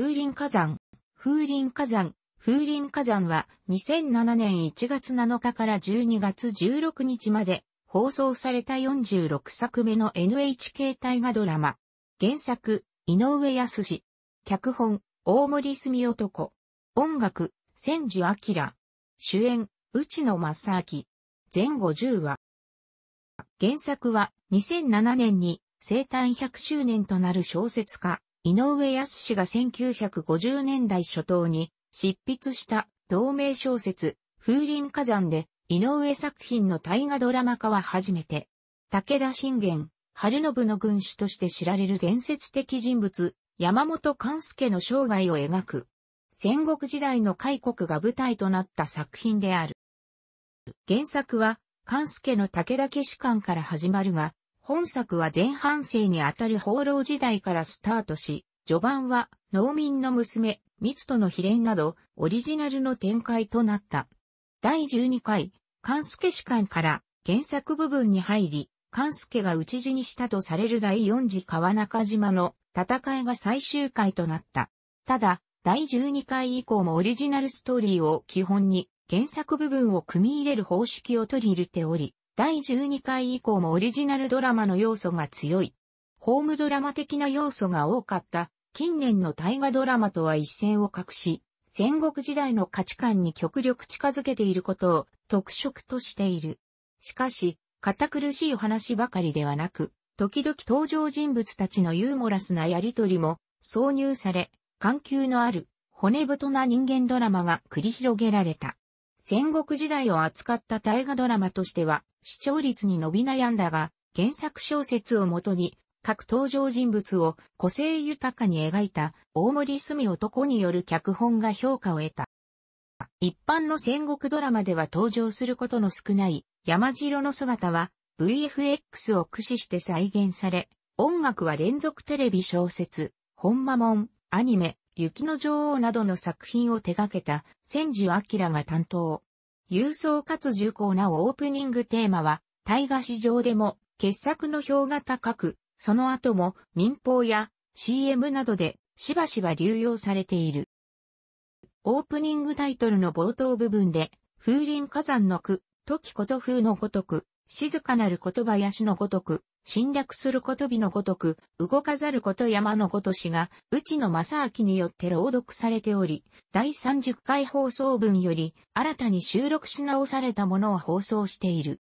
風林火山。風林火山。風林火山は2007年1月7日から12月16日まで放送された46作目の NHK 大河ドラマ。原作、井上康史。脚本、大森住男。音楽、千住明。主演、内野正明。後1 0話。原作は2007年に生誕100周年となる小説家、井上康が1950年代初頭に執筆した同名小説、風林火山で、井上作品の大河ドラマ化は初めて。武田信玄、春信の軍主として知られる伝説的人物、山本勘助の生涯を描く。戦国時代の開国が舞台となった作品である。原作は、勘助の武田騎士官から始まるが、本作は前半生にあたる放浪時代からスタートし、序盤は農民の娘、密との秘伝など、オリジナルの展開となった。第12回、関助士官から原作部分に入り、関助が討ち死にしたとされる第4次川中島の戦いが最終回となった。ただ、第12回以降もオリジナルストーリーを基本に原作部分を組み入れる方式を取り入れており、第12回以降もオリジナルドラマの要素が強い。ホームドラマ的な要素が多かった近年の大河ドラマとは一線を画し、戦国時代の価値観に極力近づけていることを特色としている。しかし、堅苦しい話ばかりではなく、時々登場人物たちのユーモラスなやりとりも挿入され、緩急のある骨太な人間ドラマが繰り広げられた。戦国時代を扱った大河ドラマとしては、視聴率に伸び悩んだが、原作小説をもとに、各登場人物を個性豊かに描いた大森住男による脚本が評価を得た。一般の戦国ドラマでは登場することの少ない山城の姿は VFX を駆使して再現され、音楽は連続テレビ小説、本間門、アニメ、雪の女王などの作品を手掛けた千住明が担当。郵送かつ重厚なオープニングテーマは、大河市場でも傑作の票が高く、その後も民放や CM などでしばしば流用されている。オープニングタイトルの冒頭部分で、風林火山の句、時こと風のごとく、静かなる言葉やしのごとく、侵略する言葉のごとく、動かざること山のごとしが、内野正明によって朗読されており、第30回放送分より、新たに収録し直されたものを放送している。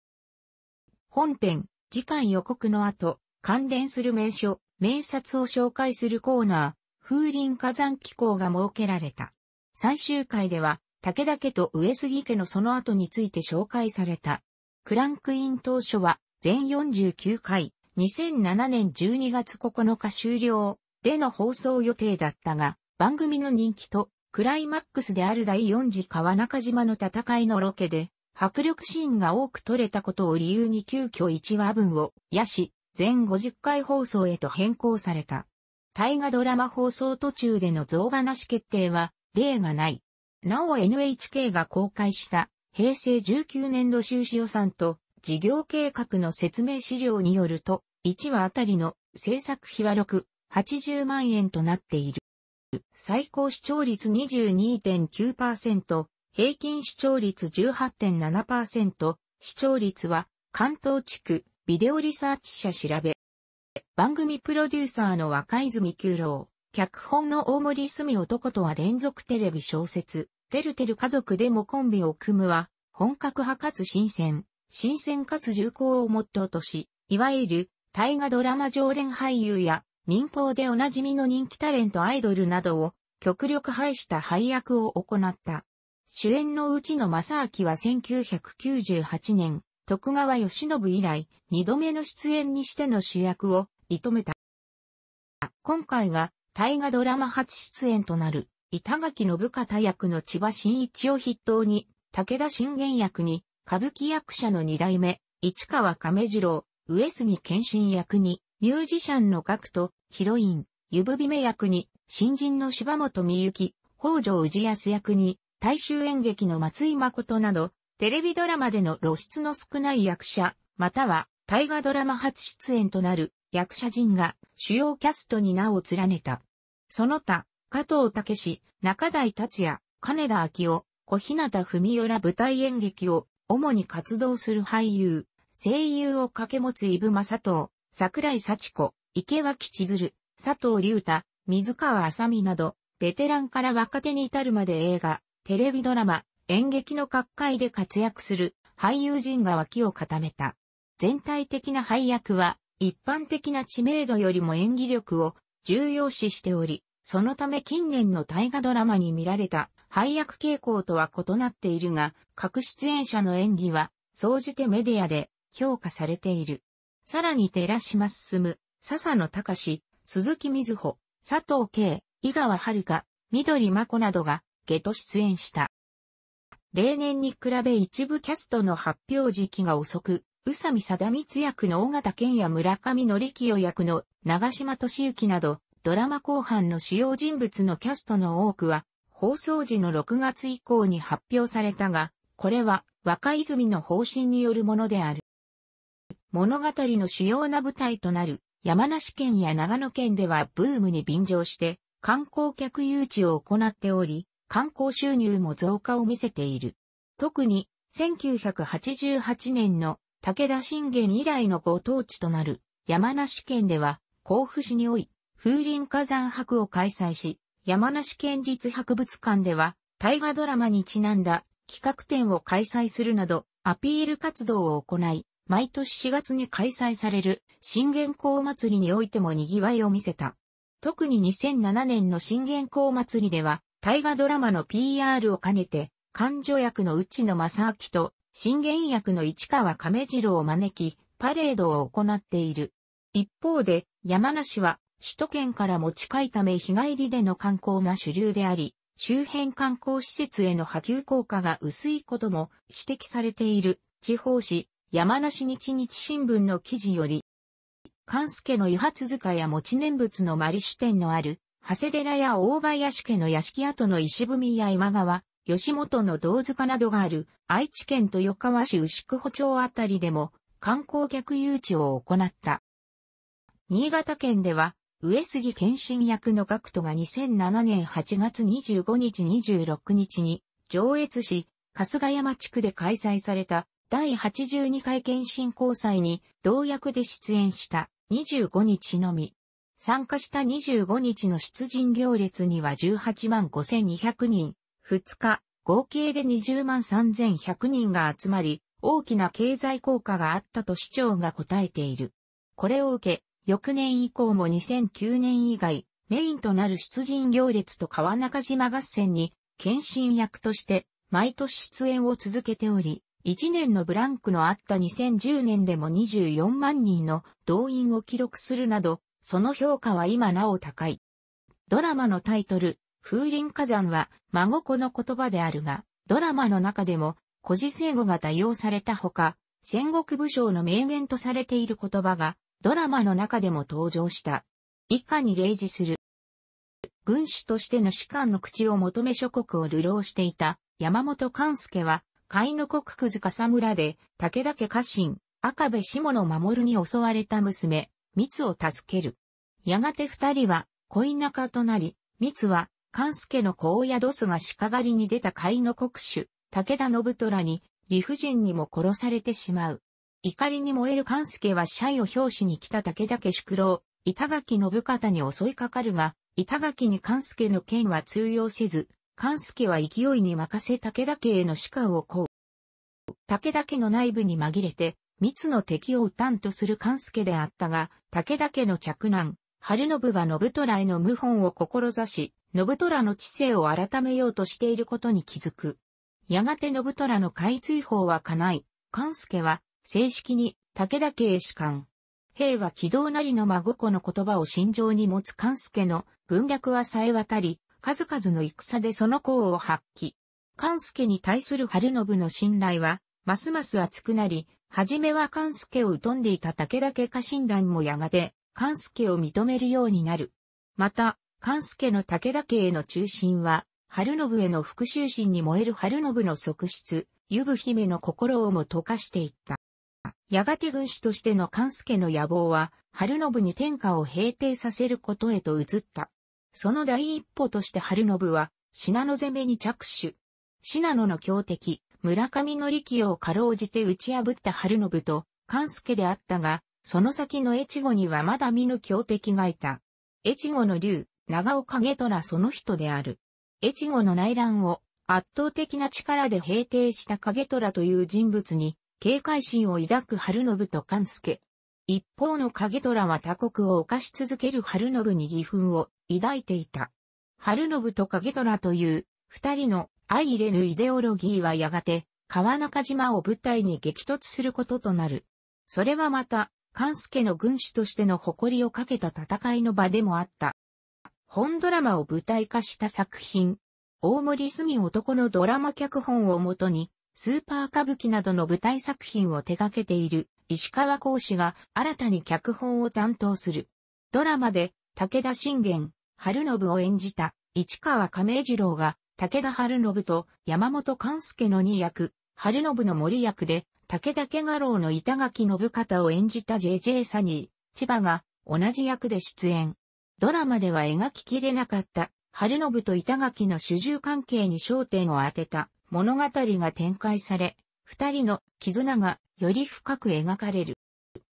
本編、次回予告の後、関連する名所、名冊を紹介するコーナー、風林火山機構が設けられた。最終回では、武田家と上杉家のその後について紹介された。クランクイン当初は全49回、2007年12月9日終了での放送予定だったが、番組の人気とクライマックスである第4次川中島の戦いのロケで、迫力シーンが多く撮れたことを理由に急遽1話分を、やし、全50回放送へと変更された。大河ドラマ放送途中での増話決定は、例がない。なお NHK が公開した平成19年度収支予算と事業計画の説明資料によると、1話あたりの制作費は6、80万円となっている。最高視聴率22.9%、平均視聴率18.7%、視聴率は関東地区ビデオリサーチ社調べ。番組プロデューサーの若泉九郎、脚本の大森住男とは連続テレビ小説、てるてる家族でもコンビを組むは、本格派かつ新鮮、新鮮かつ重厚をモットーとし、いわゆる、大河ドラマ常連俳優や、民放でおなじみの人気タレントアイドルなどを、極力排した配役を行った。主演の内野正明は1998年、徳川義信以来、二度目の出演にしての主役を、射止めた。今回が、大河ドラマ初出演となる。板垣信方役の千葉真一を筆頭に、武田信玄役に、歌舞伎役者の二代目、市川亀次郎、上杉謙信役に、ミュージシャンの学徒、ヒロイン、ゆぶびめ役に、新人の柴本美幸、北条氏康役に、大衆演劇の松井誠など、テレビドラマでの露出の少ない役者、または、大河ドラマ初出演となる役者陣が主要キャストに名を連ねた。その他、加藤武史、中台達也、金田明夫、小日向文世ら舞台演劇を主に活動する俳優、声優を掛け持つ伊武正藤、桜井幸子、池脇千鶴、佐藤隆太、水川あさみなど、ベテランから若手に至るまで映画、テレビドラマ、演劇の各界で活躍する俳優陣が脇を固めた。全体的な配役は一般的な知名度よりも演技力を重要視しており、そのため近年の大河ドラマに見られた配役傾向とは異なっているが、各出演者の演技は、総じてメディアで評価されている。さらに寺島進、笹野隆、鈴木瑞穂、佐藤慶、井川遥、緑真子などが、ゲと出演した。例年に比べ一部キャストの発表時期が遅く、宇佐美貞光役の尾形健や村上則清役の長島敏之など、ドラマ後半の主要人物のキャストの多くは、放送時の6月以降に発表されたが、これは若泉の方針によるものである。物語の主要な舞台となる山梨県や長野県ではブームに便乗して観光客誘致を行っており、観光収入も増加を見せている。特に1988年の武田信玄以来のご当地となる山梨県では甲府市におい風林火山博を開催し、山梨県立博物館では、大河ドラマにちなんだ企画展を開催するなど、アピール活動を行い、毎年4月に開催される新元光祭りにおいても賑わいを見せた。特に2007年の新元光祭りでは、大河ドラマの PR を兼ねて、勘女役の内野正明と、新元役の市川亀次郎を招き、パレードを行っている。一方で、山梨は首都圏から持ち帰ため日帰りでの観光が主流であり、周辺観光施設への波及効果が薄いことも指摘されている地方紙山梨日日新聞の記事より、関助の湯発塚や持ち念仏のマリ支店のある、長谷寺や大林家の屋敷跡の石踏みや今川、吉本の道塚などがある愛知県豊川市牛久保町あたりでも観光客誘致を行った。新潟県では上杉謙信役の学徒が2007年8月25日26日に上越市春日山地区で開催された第82回検診交際に同役で出演した25日のみ。参加した25日の出陣行列には18万5200人、2日、合計で20万3100人が集まり、大きな経済効果があったと市長が答えている。これを受け、翌年以降も2009年以外、メインとなる出陣行列と川中島合戦に、献身役として、毎年出演を続けており、1年のブランクのあった2010年でも24万人の動員を記録するなど、その評価は今なお高い。ドラマのタイトル、風林火山は、孫子の言葉であるが、ドラマの中でも、古事聖語が多用されたほか、戦国武将の名言とされている言葉が、ドラマの中でも登場した。以下に例示する。軍師としての士官の口を求め諸国を流浪していた山本勘介は、飼いの国久津笠村で武田家家臣、赤部下の守に襲われた娘、密を助ける。やがて二人は恋仲となり、密は勘介の子を宿すが鹿狩りに出た飼いの国主、武田信虎に理不尽にも殺されてしまう。怒りに燃える勘助は社ャを表紙に来た武田家宿老、板垣信方に襲いかかるが、板垣に勘助の剣は通用せず、勘助は勢いに任せ武田家への士官を請う。武田家の内部に紛れて、密の敵を撃たんとする勘助であったが、武田家の嫡男、春信が信虎への謀反を志し、信虎の知性を改めようとしていることに気づく。やがて信虎の海追法は叶い、勘助は正式に武田家へ士官。兵は軌道なりの孫子の言葉を心情に持つ勘助の軍略はさえ渡り、数々の戦でその功を発揮。勘助に対する春信の信頼は、ますます厚くなり、はじめは勘助を疎んでいた武田家家臣団もやがて、勘助を認めるようになる。また、勘助の武田家への中心は、春信への復讐心に燃える春信の側室、ゆぶ姫の心をも溶かしていった。やがて軍師としての関助の野望は、春信に天下を平定させることへと移った。その第一歩として春信は、信濃攻めに着手。信濃の強敵、村上の力をかろうじて打ち破った春信と、関助であったが、その先の越後にはまだ見ぬ強敵がいた。越後の竜、長尾景虎その人である。越後の内乱を圧倒的な力で平定した景虎という人物に、警戒心を抱く春信と勘助。一方の影虎は他国を犯し続ける春信に義憤を抱いていた。春信と影虎という二人の相入れぬイデオロギーはやがて川中島を舞台に激突することとなる。それはまた、関助の軍師としての誇りをかけた戦いの場でもあった。本ドラマを舞台化した作品、大森住男のドラマ脚本をもとにスーパー歌舞伎などの舞台作品を手掛けている石川講師が新たに脚本を担当する。ドラマで武田信玄、春信を演じた市川亀次郎が武田春信と山本勘介の2役、春信の森役で武田家画廊の板垣信方を演じた JJ サニー、千葉が同じ役で出演。ドラマでは描ききれなかった春信と板垣の主従関係に焦点を当てた物語が展開され、二人の絆がより深く描かれる。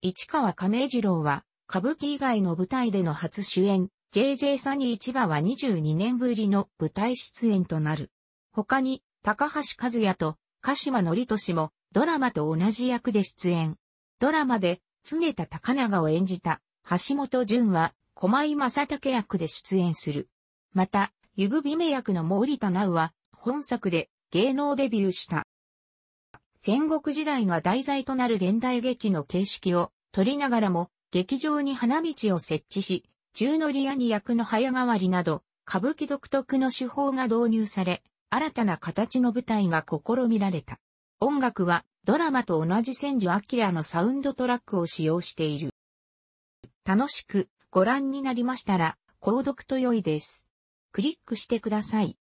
市川亀次郎は、歌舞伎以外の舞台での初主演、JJ サニー千葉は22年ぶりの舞台出演となる。他に、高橋和也と鹿島則しもドラマと同じ役で出演。ドラマで常田高長を演じた橋本淳は駒井正武役で出演する。また、ゆぶびめ役の森田直は本作で芸能デビューした。戦国時代が題材となる現代劇の形式を取りながらも、劇場に花道を設置し、宙乗りに役の早変わりなど、歌舞伎独特の手法が導入され、新たな形の舞台が試みられた。音楽はドラマと同じ千住明のサウンドトラックを使用している。楽しくご覧になりましたら、購読と良いです。クリックしてください。